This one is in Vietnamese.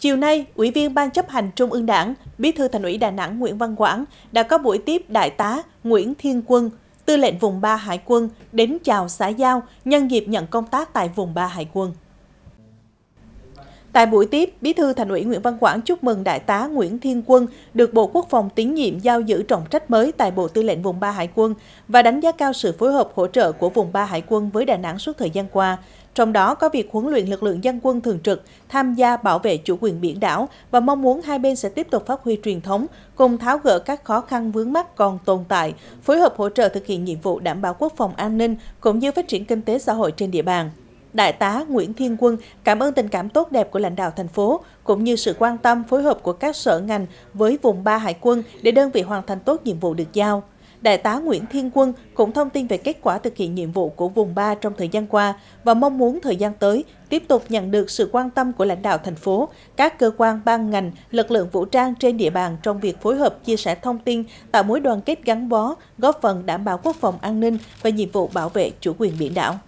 Chiều nay, Ủy viên Ban chấp hành Trung ương Đảng, Bí thư Thành ủy Đà Nẵng Nguyễn Văn Quảng đã có buổi tiếp Đại tá Nguyễn Thiên Quân, Tư lệnh vùng 3 Hải quân đến chào xã giao nhân dịp nhận công tác tại vùng 3 Hải quân. Tại buổi tiếp, Bí thư Thành ủy Nguyễn Văn Quảng chúc mừng Đại tá Nguyễn Thiên Quân được Bộ Quốc phòng tín nhiệm giao giữ trọng trách mới tại Bộ Tư lệnh Vùng 3 Hải quân và đánh giá cao sự phối hợp hỗ trợ của Vùng 3 Hải quân với Đà Nẵng suốt thời gian qua, trong đó có việc huấn luyện lực lượng dân quân thường trực tham gia bảo vệ chủ quyền biển đảo và mong muốn hai bên sẽ tiếp tục phát huy truyền thống, cùng tháo gỡ các khó khăn vướng mắt còn tồn tại, phối hợp hỗ trợ thực hiện nhiệm vụ đảm bảo quốc phòng an ninh cũng như phát triển kinh tế xã hội trên địa bàn. Đại tá Nguyễn Thiên Quân cảm ơn tình cảm tốt đẹp của lãnh đạo thành phố, cũng như sự quan tâm phối hợp của các sở ngành với vùng 3 Hải quân để đơn vị hoàn thành tốt nhiệm vụ được giao. Đại tá Nguyễn Thiên Quân cũng thông tin về kết quả thực hiện nhiệm vụ của vùng 3 trong thời gian qua và mong muốn thời gian tới tiếp tục nhận được sự quan tâm của lãnh đạo thành phố, các cơ quan ban ngành, lực lượng vũ trang trên địa bàn trong việc phối hợp chia sẻ thông tin, tạo mối đoàn kết gắn bó, góp phần đảm bảo quốc phòng an ninh và nhiệm vụ bảo vệ chủ quyền biển đảo.